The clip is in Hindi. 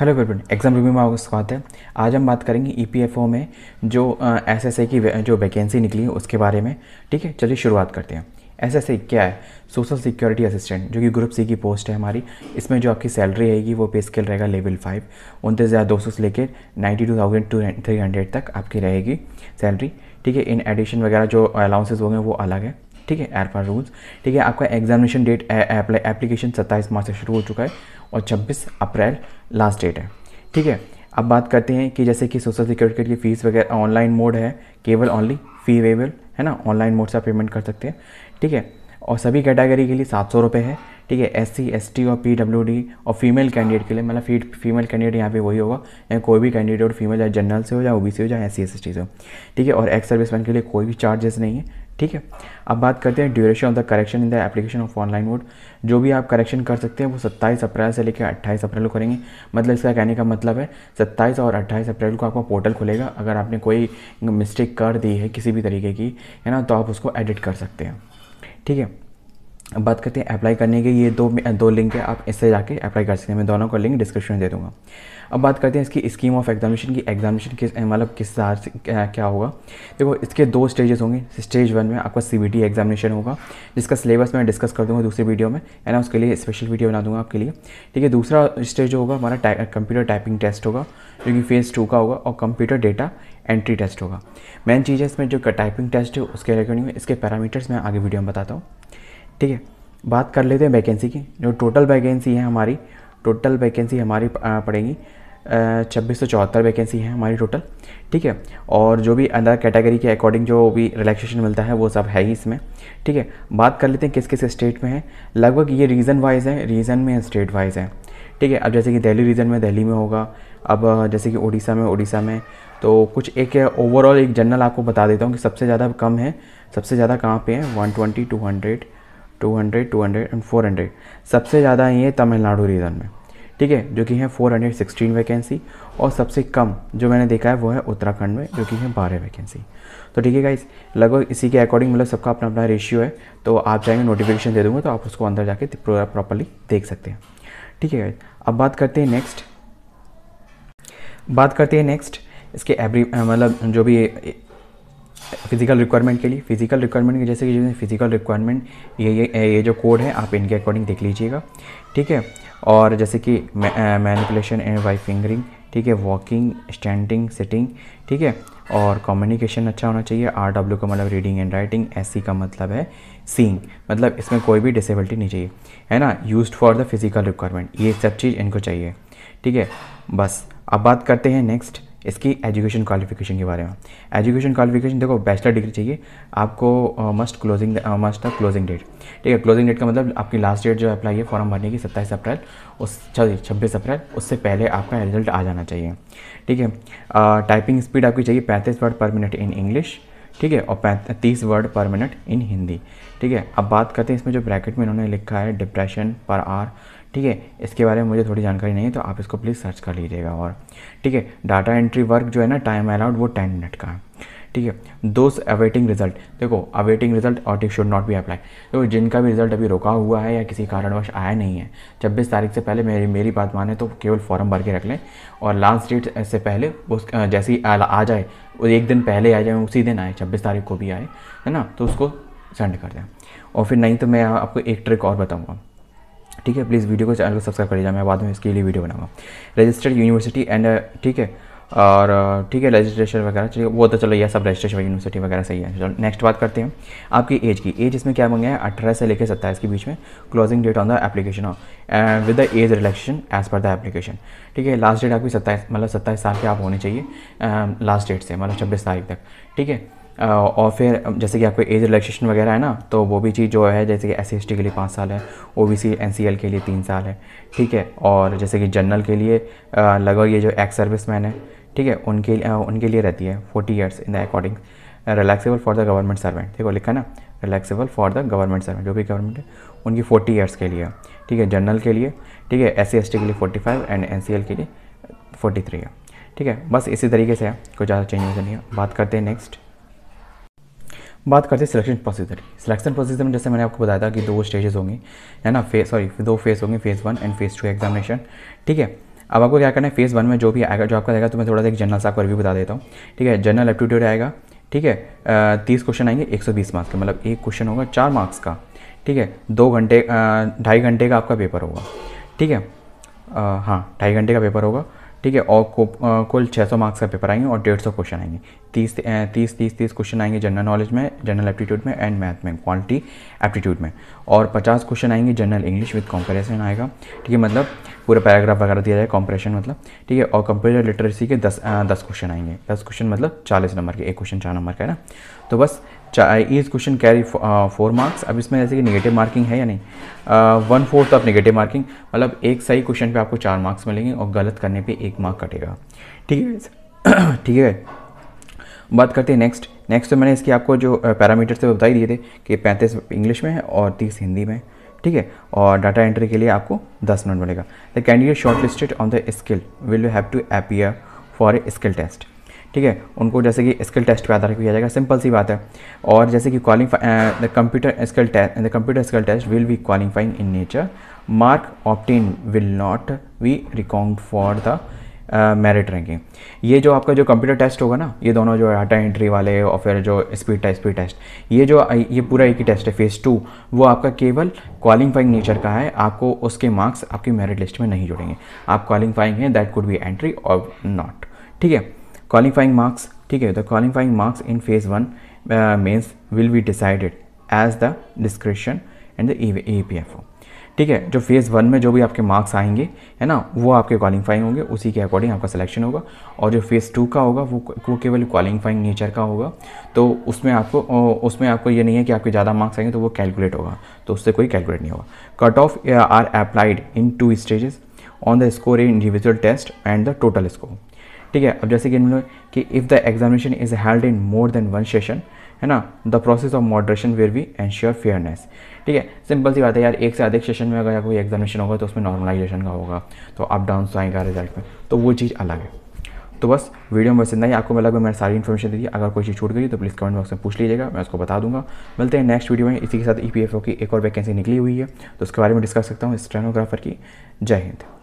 हेलो एवरीवन एग्जाम रिव्यू में आपका स्वागत है आज हम बात करेंगे ईपीएफओ e में जो एसएसए की जो वैकेंसी निकली है उसके बारे में ठीक है चलिए शुरुआत करते हैं एसएसए क्या है सोशल सिक्योरिटी असिस्टेंट जो कि ग्रुप सी की पोस्ट है हमारी इसमें जो आपकी सैलरी रहेगी वो पे स्केल रहेगा लेवल फाइव उनतीस हज़ार दो सौ से लेकर ninety two thousand two three hundred तक आपकी रहेगी सैलरी ठीक है इन एडिशन वगैरह जो अलाउंसेज होंगे वो अलग है ठीक है एरफा रूल्स ठीक है आपका एग्जामिनेशन डेट एप्लीकेशन सत्ताईस मार्च से शुरू हो चुका है और छब्बीस अप्रैल लास्ट डेट है ठीक है अब बात करते हैं कि जैसे कि सोशल सिक्योरिटी की फीस वगैरह ऑनलाइन मोड है केवल ओनली फी वेबल है ना ऑनलाइन मोड से आप पेमेंट कर सकते हैं ठीक है और सभी कैटेगरी के लिए सात सौ रुपये है ठीक है एस सी एस टी और पी डब्ल्यू डी और फीमेल कैंडिडेट के लिए मतलब फी फीमेल कैंडिडेट यहाँ पे वही होगा या कोई भी कैंडिडेट फीमेल या जनरल से हो या ओ बी से हो या एस सी एस टी से हो ठीक है और एक्स सर्विस मैन के लिए कोई भी चार्जेस नहीं है ठीक है अब बात करते हैं duration of the correction in the application of online vote जो भी आप करेक्शन कर सकते हैं वो 27 अप्रैल से लेकर 28 अप्रैल को करेंगे मतलब इसका कहने का मतलब है 27 और 28 अप्रैल को आपका पोर्टल खुलेगा अगर आपने कोई मिस्टेक कर दी है किसी भी तरीके की है ना तो आप उसको एडिट कर सकते हैं ठीक है बात करते हैं अप्लाई करने के ये दो दो लिंक है आप इससे जाके अप्लाई कर सकते हैं मैं दोनों का लिंक डिस्क्रिप्शन में दे दूँगा अब बात करते हैं इसकी स्कीम ऑफ एग्जामिनेशन की एग्जामिनेशन किस मतलब किस सार से क्या होगा देखो इसके दो स्टेजेस होंगे स्टेज वन में आपका सी बी एग्जामिनेशन होगा जिसका सिलेबस मैं डिस्कस कर दूँगा दूसरी वीडियो में है ना उसके लिए स्पेशल वीडियो बना दूँगा आपके लिए ठीक है दूसरा स्टेज जो होगा हमारा कंप्यूटर टाइपिंग टेस्ट होगा जो कि फेज़ टू का होगा और कंप्यूटर डेटा एंट्री टेस्ट होगा मेन चीज़ है इसमें जो टाइपिंग टेस्ट है उसके रिगार्डिंग इसके पैरामीटर्स मैं आगे वीडियो में बताता हूँ ठीक है बात कर लेते हैं वैकेंसी की जो टोटल वैकेंसी है हमारी टोटल वैकेंसी हमारी पड़ेगी छब्बीस सौ चौहत्तर वैकेंसी है हमारी टोटल ठीक है और जो भी अंदर कैटेगरी के अकॉर्डिंग जो भी रिलैक्सेशन मिलता है वो सब है ही इसमें ठीक है बात कर लेते हैं किस किस स्टेट में है लगभग ये रीज़न वाइज है रीज़न में स्टेट वाइज है ठीक है अब जैसे कि दिल्ली रीजन में दिल्ली में होगा अब जैसे कि उड़ीसा में उड़ीसा में तो कुछ एक ओवरऑल एक जनरल आपको बता देता हूँ कि सबसे ज़्यादा कम है सबसे ज़्यादा कहाँ पे है one two hundred 200 hundred and 400 सबसे ज़्यादा आई है तमिलनाडु रीजन में ठीक है जो कि है 416 वैकेंसी और सबसे कम जो मैंने देखा है वो है उत्तराखंड में जो कि है बारह वैकेंसी तो ठीक है गाइज लगभग इसी के अकॉर्डिंग मतलब सबका अपना अपना रेशियो है तो आप चाहेंगे नोटिफिकेशन दे दूँगा तो आप उसको अंदर जाके प्रॉपरली देख सकते हैं ठीक है गाइज अब बात करते हैं नेक्स्ट बात करते हैं नेक्स्ट इसके एवरी मतलब जो भी फिज़िकल रिक्वायरमेंट के लिए फिज़िकल रिक्वायरमेंट जैसे कि फिज़िकल रिक्वायरमेंट ये ये ये जो कोड है आप इनके अकॉर्डिंग देख लीजिएगा ठीक है और जैसे कि मैनिपुलेशन एंड वाई फिंगरिंग ठीक है वॉकिंग स्टैंडिंग सिटिंग ठीक है और कम्युनिकेशन अच्छा होना चाहिए आर डब्ल्यू का मतलब रीडिंग एंड राइटिंग एस का मतलब है सींग मतलब इसमें कोई भी डिसेबिलिटी नहीं चाहिए है ना use for the physical requirement ये सब चीज़ इनको चाहिए ठीक है बस अब बात करते हैं नेक्स्ट इसकी एजुकेशन क्वालिफिकेशन के बारे में एजुकेशन क्वालिफिकेशन देखो बैचलर डिग्री चाहिए आपको मस्ट क्लोजिंग मस्ट है क्लोजिंग डेट ठीक है क्लोजिंग डेट का मतलब आपकी लास्ट डेट जो अप्लाई है फॉर्म भरने की सत्ताईस अप्रैल उस सॉरी छब्बीस अप्रैल उससे पहले आपका रिजल्ट आ जाना चाहिए ठीक है टाइपिंग स्पीड आपकी चाहिए पैंतीस वर्ड पर मिनट इन इंग्लिश ठीक है और तीस वर्ड पर मिनट इन हिंदी ठीक है अब बात करते हैं इसमें जो ब्रैकेट में इन्होंने लिखा है डिप्रेशन पर आर ठीक है इसके बारे में मुझे थोड़ी जानकारी नहीं है तो आप इसको प्लीज़ सर्च कर लीजिएगा और ठीक है डाटा एंट्री वर्क जो है ना टाइम अलाउड वो टेन मिनट का है ठीक है दोस्त अवेटिंग रिजल्ट देखो अवेटिंग रिजल्ट और it should not be apply देखो जिनका भी रिजल्ट अभी रुका हुआ है या किसी कारणवश आया नहीं है छब्बीस तारीख से पहले मेरी मेरी बात माने तो केवल फॉर्म भर के रख लें और लास्ट डेट से पहले उस जैसे ही आ जाए एक दिन पहले आ जाए उसी दिन आए छब्बीस तारीख को भी आए है ना तो उसको सेंड कर दें और फिर नहीं तो मैं आपको एक ट्रिक और बताऊँगा ठीक है प्लीज़ वीडियो को चैनल को सब्सक्राइब कर लीजिए मैं बाद में इसके लिए वीडियो बनाऊंगा रजिस्टर्ड यूनिवर्सिटी एंड ठीक है और uh, ठीक है रजिस्ट्रेशन वगैरह चलिए वो तो चलो यह सब रजिस्ट्रेशन यूनिवर्सिटी वगैरह सही है चलो नेक्स्ट बात करते हैं आपकी एज की एज इसमें क्या मांगा है अठारह से लेकर सत्ताईस के बीच में closing date on the application हो with the age relaxation age पर द एप्लीकेशन ठीक है लास्ट डेट आपकी सत्ताईस मतलब सत्ताईस साल के आप होने चाहिए लास्ट uh, डेट से मतलब छब्बीस तारीख तक ठीक है और फिर जैसे कि आपको एज रिलैक्सेशन वगैरह है ना तो वो भी चीज़ जो है जैसे कि एस सी के लिए पाँच साल है O B C N C L के लिए तीन साल है ठीक है और जैसे कि जनरल के लिए लगभग ये जो एक्स सर्विस मैन है ठीक है उनके उनके लिए रहती है forty years in the according relaxable for the government servant ठीक है लिखा ना relaxable for the government servant जो भी गवर्नमेंट है उनकी फोर्टी ईयर्स के लिए ठीक है जनरल के लिए ठीक है एस सी के लिए forty five and N C L के लिए फोर्टी थ्री है ठीक है बस इसी तरीके से है कोई ज़्यादा चेंजेस नहीं है बात करते हैं नेक्स्ट बात करते हैं सिलेक्शन प्रोसीजर की सिलेक्शन प्रोसीजर में जैसे मैंने आपको बताया था कि दो स्टेजेस होंगे है ना फेस सॉरी दो फेस होंगे phase one and phase two examination ठीक है अब आपको क्या करना है फेज़ वन में जो भी आएगा जो आपका रहेगा तो मैं थोड़ा सा एक जनरल सा का रिव्यू बता देता हूँ ठीक है जनरल एप्टीट्यूड आएगा ठीक है तीस क्वेश्चन आएंगे एक सौ बीस मार्क्स के मतलब एक क्वेश्चन होगा चार मार्क्स का ठीक है दो घंटे ढाई घंटे का आपका पेपर होगा ठीक है हाँ ढाई घंटे का पेपर होगा ठीक है और कुल छः कुल 600 मार्क्स का पेपर आएंगे और 150 क्वेश्चन आएंगे 30 30 30 तीस क्वेश्चन आएंगे जनरल नॉलेज में जनरल एप्टीट्यूड में एंड मैथ में क्वालिटी एप्टीट्यूड में और 50 क्वेश्चन आएंगे जनरल इंग्लिश विद कॉम्पेरिजन आएगा ठीक है मतलब पूरा पैराग्राफ वगैरह दिया जाए कॉम्परेशन मतलब ठीक है और कंप्यूटर लिटरेसी के दस दस क्वेश्चन आएंगे दस क्वेश्चन मतलब चालीस नंबर के एक क्वेश्चन चार नंबर का है ना तो बस चाहे each question carry four marks अब इसमें जैसे कि नेगेटिव मार्किंग है या नहीं one fourth of negative marking मतलब एक सही क्वेश्चन पे आपको चार मार्क्स मिलेंगे और गलत करने पे एक मार्क कटेगा ठीक है ठीक है बात करते हैं नेक्स्ट नेक्स्ट तो मैंने इसकी आपको जो पैरामीटर्स uh, थे बता ही दिए थे कि पैंतीस इंग्लिश में है और तीस हिंदी में ठीक है और डाटा एंट्री के लिए आपको दस मिनट मिलेगा the candidate short listed on the skill will you have to appear for a skill test ठीक है उनको जैसे कि स्किल टेस्ट पे आधार किया जाएगा सिंपल सी बात है और जैसे कि qualifying the computer skill test the computer skill test will be qualifying in nature mark obtained will not be reckoned for the merit ranking ये जो आपका जो कंप्यूटर टेस्ट होगा ना ये दोनों जो डाटा एंट्री वाले और फिर जो स्पीड टेस्ट स्पीड टेस्ट ये जो uh, ये पूरा एक ही टेस्ट है फेज़ टू वो आपका केवल क्वालिफाइंग नेचर का है आपको उसके मार्क्स आपकी मेरिट लिस्ट में नहीं जुड़ेंगे आप क्वालिफाइंग हैं दैट कुड बी एंट्री और नॉट ठीक है क्वालिफाइंग मार्क्स ठीक है तो qualifying marks in phase one means will be decided as the description and the A P F O ठीक है जो फेज़ वन में जो भी आपके मार्क्स आएंगे है ना वो आपके क्वालिफाइंग होंगे उसी के अकॉर्डिंग आपका सिलेक्शन होगा और जो फेज़ टू का होगा वो वो केवल क्वालिफाइंग नेचर का होगा तो उसमें आपको उसमें आपको ये नहीं है कि आपके ज़्यादा मार्क्स आएंगे तो वो कैलकुलेट होगा तो उससे कोई कैलकुलेट नहीं होगा cut off are applied in two stages on the score individual test and the total score ठीक है अब जैसे कि इनमें कि if the examination is held in more than one session है ना the process of moderation where we ensure fairness ठीक है सिंपल सी बात है यार एक से अधिक सेशन में अगर कोई एग्जामिनेशन होगा तो उसमें नॉर्मलाइजेशन का होगा तो अप तो आएगा रिजल्ट में तो वो चीज़ अलग है तो बस वीडियो में बस इतना ही आपको मतलब मैंने सारी इन्फॉर्मेशन दी अगर कोई चीज़ छूट गई तो प्लीज़ कमेंट बॉक्स में पूछ लीजिएगा मैं उसको बता दूंगा मिलते हैं नेक्स्ट वीडियो में इसी के साथ ई e की एक और वैकेंसी निकली हुई है तो उसके बारे में डिस्कस सकता हूँ स्टेनोग्राफर की जय हिंद